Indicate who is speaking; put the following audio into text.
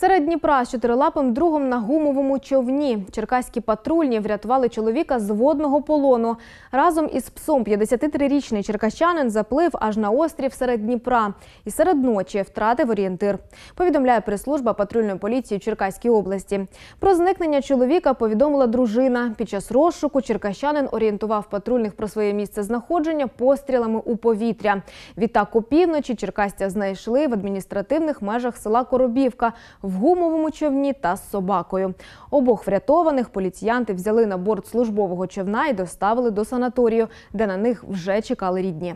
Speaker 1: Серед Дніпра з чотирилапим другом на гумовому човні черкаські патрульні врятували чоловіка з водного полону. Разом із псом 53-річний черкащанин заплив аж на острів серед Дніпра і серед ночі втратив орієнтир. Повідомляє прес-служба патрульної поліції Черкаській області. Про зникнення чоловіка повідомила дружина. Під час розшуку черкащанин орієнтував патрульних про своє місце знаходження пострілами у повітря. Відтак у півночі черкастя знайшли в адміністративних межах села Коробівка в гумовому човні та з собакою. Обох врятованих поліціянти взяли на борт службового човна і доставили до санаторію, де на них вже чекали рідні.